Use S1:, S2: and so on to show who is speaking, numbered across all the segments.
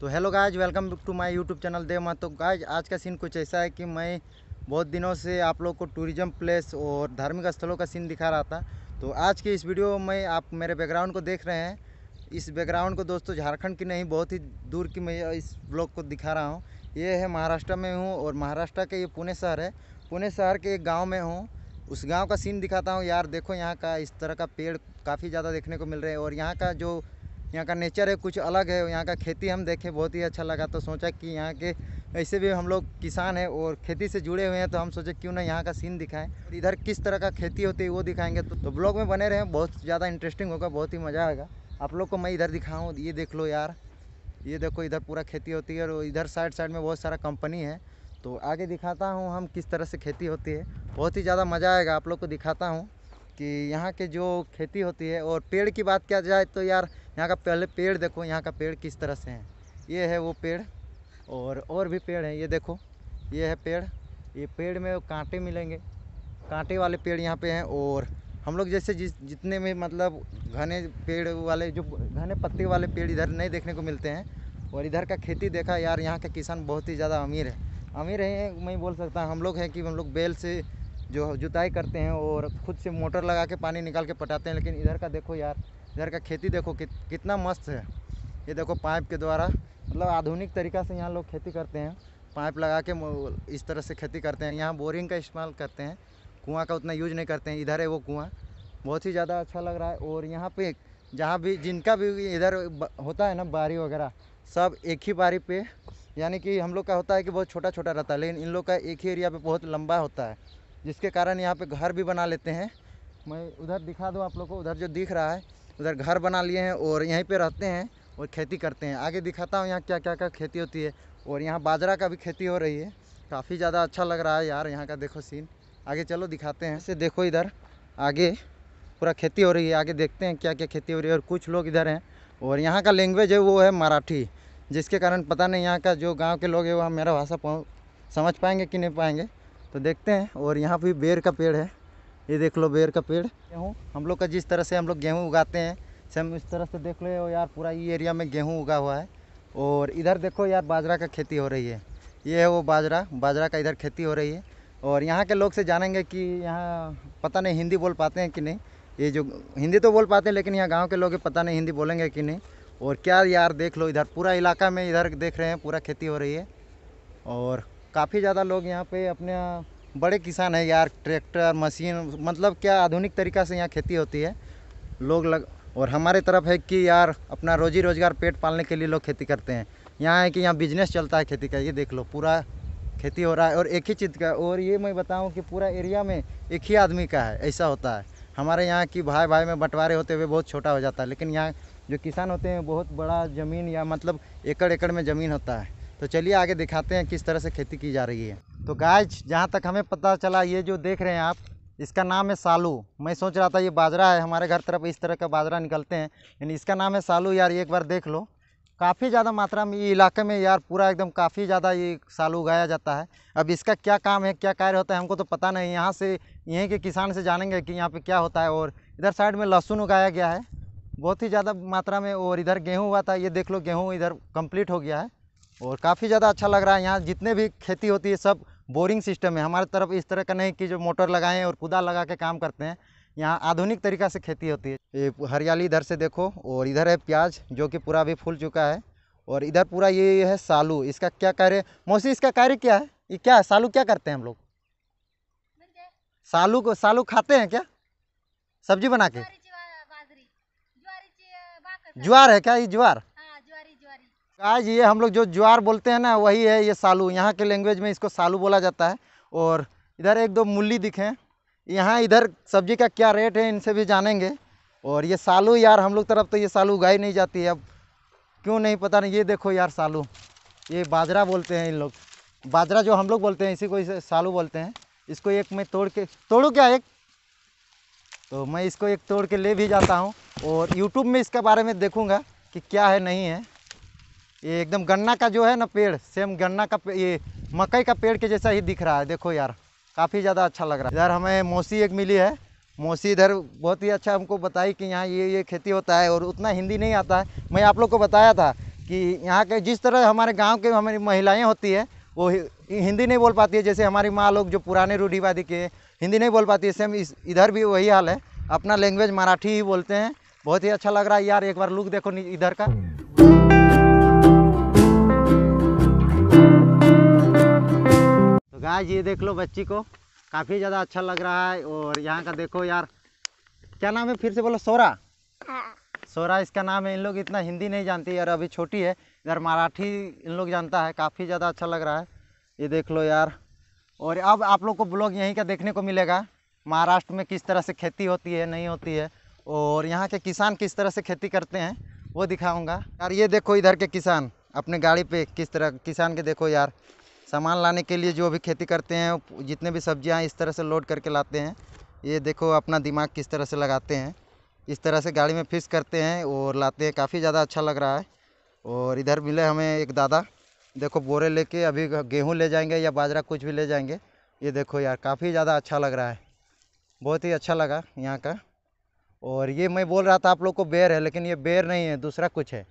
S1: तो hello guys welcome to my YouTube channel Dev Mahato guys आज का सीन कुछ ऐसा है कि मैं बहुत दिनों से आप लोग को टूरिज्म प्लेस और धार्मिक स्थलों का सीन दिखा रहा था तो आज के इस वीडियो में आप मेरे बैकग्राउंड को देख रहे हैं इस बैकग्राउंड को दोस्तों झारखंड की नहीं बहुत ही दूर की मैं इस ब्लॉग को दिखा रहा हूँ ये है महाराष्ट्र में हूँ और महाराष्ट्र के ये पुणे शहर है पुणे शहर के एक गाँव में हूँ उस गाँव का सीन दिखाता हूँ यार देखो यहाँ का इस तरह का पेड़ काफ़ी ज़्यादा देखने को मिल रहे हैं और यहाँ का जो यहाँ का नेचर है कुछ अलग है यहाँ का खेती हम देखें बहुत ही अच्छा लगा तो सोचा कि यहाँ के ऐसे भी हम लोग किसान हैं और खेती से जुड़े हुए हैं तो हम सोचे क्यों ना यहाँ का सीन दिखाएं और इधर किस तरह का खेती होती है वो दिखाएंगे तो, तो ब्लॉग में बने हैं बहुत ज़्यादा इंटरेस्टिंग होगा बहुत ही मज़ा आएगा आप लोग को मैं इधर दिखाऊँ ये देख लो यार ये देखो इधर पूरा खेती होती है और इधर साइड साइड में बहुत सारा कंपनी है तो आगे दिखाता हूँ हम किस तरह से खेती होती है बहुत ही ज़्यादा मज़ा आएगा आप लोग को दिखाता हूँ कि यहाँ के जो खेती होती है और पेड़ की बात किया जाए तो यार यहाँ का पहले पेड़ देखो यहाँ का पेड़ किस तरह से है ये है वो पेड़ और और भी पेड़ हैं ये देखो ये है पेड़ ये पेड़ में कांटे मिलेंगे कांटे वाले पेड़ यहाँ पे हैं और हम लोग जैसे जिस जितने में मतलब घने पेड़ वाले जो घने पत्ते वाले पेड़ इधर नहीं देखने को मिलते हैं और इधर का खेती देखा यार यहाँ का किसान बहुत ही ज़्यादा अमीर है अमीर है मैं बोल सकता हूँ हम लोग हैं कि हम लोग बैल से जो जुताई करते हैं और ख़ुद से मोटर लगा के पानी निकाल के पटाते हैं लेकिन इधर का देखो यार इधर का खेती देखो कि, कितना मस्त है ये देखो पाइप के द्वारा मतलब आधुनिक तरीका से यहाँ लोग खेती करते हैं पाइप लगा के इस तरह से खेती करते हैं यहाँ बोरिंग का इस्तेमाल करते हैं कुआँ का उतना यूज नहीं करते हैं इधर है वो कुआँ बहुत ही ज़्यादा अच्छा लग रहा है और यहाँ पे जहाँ भी जिनका भी इधर होता है ना बारी वगैरह सब एक ही बारी पे यानी कि हम लोग का होता है कि बहुत छोटा छोटा रहता है लेकिन इन लोग का एक ही एरिया पे बहुत लंबा होता है जिसके कारण यहाँ पे घर भी बना लेते हैं मैं उधर दिखा दूँ आप लोग को उधर जो दिख रहा है उधर घर बना लिए हैं और यहीं पे रहते हैं और खेती करते हैं आगे दिखाता हूँ यहाँ क्या क्या क्या खेती होती है और यहाँ बाजरा का भी खेती हो रही है काफ़ी ज़्यादा अच्छा लग रहा है यार यहाँ का देखो सीन आगे चलो दिखाते हैं इसे देखो इधर आगे पूरा खेती हो रही है आगे देखते हैं क्या क्या खेती हो रही है और कुछ लोग इधर हैं और यहाँ का लैंग्वेज है वो है मराठी जिसके कारण पता नहीं यहाँ का जो गाँव के लोग है वह मेरा भाषा समझ पाएंगे कि नहीं पाएंगे तो देखते हैं और यहाँ भी बेर का पेड़ है ये देख लो बेर का पेड़ गेहूँ हम लोग का जिस तरह से हम लोग गेहूँ उगाते हैं सेम इस तरह से देख लो यार पूरा ये एरिया में गेहूँ उगा हुआ है और इधर देखो यार बाजरा का खेती हो रही है ये है वो बाजरा बाजरा का इधर खेती हो रही है और यहाँ के लोग से जानेंगे कि यहाँ पता नहीं हिंदी बोल पाते हैं कि नहीं ये जो हिंदी तो बोल पाते हैं लेकिन यहाँ गाँव के लोग पता नहीं हिंदी बोलेंगे कि नहीं और क्या यार देख लो इधर पूरा इलाका में इधर देख रहे हैं पूरा खेती हो रही है और काफ़ी ज़्यादा लोग यहाँ पे अपने बड़े किसान है यार ट्रैक्टर मशीन मतलब क्या आधुनिक तरीका से यहाँ खेती होती है लोग लग और हमारे तरफ है कि यार अपना रोजी रोज़गार पेट पालने के लिए लोग खेती करते हैं यहाँ है कि यहाँ बिजनेस चलता है खेती का ये देख लो पूरा खेती हो रहा है और एक ही चीज़ का और ये मैं बताऊँ कि पूरा एरिया में एक ही आदमी का है ऐसा होता है हमारे यहाँ की भाई भाई में बंटवारे होते हुए बहुत छोटा हो जाता है लेकिन यहाँ जो किसान होते हैं बहुत बड़ा ज़मीन या मतलब एकड़ एकड़ में ज़मीन होता है तो चलिए आगे दिखाते हैं किस तरह से खेती की जा रही है तो गाइज जहाँ तक हमें पता चला ये जो देख रहे हैं आप इसका नाम है सालू मैं सोच रहा था ये बाजरा है हमारे घर तरफ इस तरह का बाजरा निकलते हैं यानी इसका नाम है सालू यार एक बार देख लो काफ़ी ज़्यादा मात्रा में ये इलाके में यार पूरा एकदम काफ़ी ज़्यादा ये सालू उगाया जाता है अब इसका क्या काम है क्या कार्य होता है हमको तो पता नहीं यहाँ से यहीं के किसान से जानेंगे कि यहाँ पर क्या होता है और इधर साइड में लहसुन उगाया गया है बहुत ही ज़्यादा मात्रा में और इधर गेहूँ हुआ था ये देख लो गेहूँ इधर कंप्लीट हो गया है और काफ़ी ज़्यादा अच्छा लग रहा है यहाँ जितने भी खेती होती है सब बोरिंग सिस्टम है हमारे तरफ इस तरह का नहीं कि जो मोटर लगाएं और कुदा लगा के काम करते हैं यहाँ आधुनिक तरीका से खेती होती है ये हरियाली इधर से देखो और इधर है प्याज जो कि पूरा अभी फूल चुका है और इधर पूरा ये है सालू इसका क्या कार्य मौसी इसका कार्य क्या है ये क्या है सालू क्या करते हैं हम लोग सालू को सालू खाते हैं क्या सब्जी बना के ज्वार है क्या ये ज्वार गाय ये हम लोग जो ज्वार बोलते हैं ना वही है ये सालू यहाँ के लैंग्वेज में इसको सालू बोला जाता है और इधर एक दो मूली दिखे यहाँ इधर सब्जी का क्या रेट है इनसे भी जानेंगे और ये सालू यार हम लोग तरफ तो ये सालू उगाई नहीं जाती है अब क्यों नहीं पता नहीं ये देखो यार सालू ये बाजरा बोलते हैं इन लोग बाजरा जो हम लोग बोलते हैं इसी को इसे सालू बोलते हैं इसको एक मैं तोड़ के तोड़ू क्या एक तो मैं इसको एक तोड़ के ले भी जाता हूँ और यूट्यूब में इसके बारे में देखूँगा कि क्या है नहीं है ये एकदम गन्ना का जो है ना पेड़ सेम गन्ना का ये मकई का पेड़ के जैसा ही दिख रहा है देखो यार काफ़ी ज़्यादा अच्छा लग रहा है इधर हमें मौसी एक मिली है मौसी इधर बहुत ही अच्छा हमको बताई कि यहाँ ये ये खेती होता है और उतना हिंदी नहीं आता है मैं आप लोग को बताया था कि यहाँ के जिस तरह हमारे गाँव के हमारी महिलाएँ होती है वो हिंदी नहीं बोल पाती है जैसे हमारी माँ लोग जो पुराने रूढ़ीवादी के हिंदी नहीं बोल पाती है सेम इस इधर भी वही हाल है अपना लैंग्वेज मराठी ही बोलते हैं बहुत ही अच्छा लग रहा है यार एक बार लुक देखो इधर का गाय ये देख लो बच्ची को काफ़ी ज़्यादा अच्छा लग रहा है और यहाँ का देखो यार क्या नाम है फिर से बोलो सोरा हाँ। सोरा इसका नाम है इन लोग इतना हिंदी नहीं जानती यार अभी छोटी है इधर मराठी इन लोग जानता है काफ़ी ज़्यादा अच्छा लग रहा है ये देख लो यार और अब आप लोग को ब्लॉग यहीं का देखने को मिलेगा महाराष्ट्र में किस तरह से खेती होती है नहीं होती है और यहाँ के किसान किस तरह से खेती करते हैं वो दिखाऊंगा यार ये देखो इधर के किसान अपने गाड़ी पे किस तरह किसान के देखो यार सामान लाने के लिए जो भी खेती करते हैं जितने भी सब्जियां इस तरह से लोड करके लाते हैं ये देखो अपना दिमाग किस तरह से लगाते हैं इस तरह से गाड़ी में फिक्स करते हैं और लाते हैं काफ़ी ज़्यादा अच्छा लग रहा है और इधर मिले हमें एक दादा देखो बोरे लेके अभी गेहूँ ले जाएंगे या बाजरा कुछ भी ले जाएंगे ये देखो यार काफ़ी ज़्यादा अच्छा लग रहा है बहुत ही अच्छा लगा यहाँ का और ये मैं बोल रहा था आप लोग को बेर है लेकिन ये बेर नहीं है दूसरा कुछ है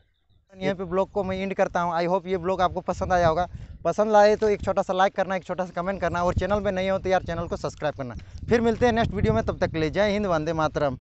S1: यहाँ पे ब्लॉग को मैं एंड करता हूँ आई होप ये ब्लॉग आपको पसंद आया होगा पसंद आए तो एक छोटा सा लाइक करना एक छोटा सा कमेंट करना और चैनल में नहीं हो तो यार चैनल को सब्सक्राइब करना फिर मिलते हैं नेक्स्ट वीडियो में तब तक ले जय हिंद वंदे मातरम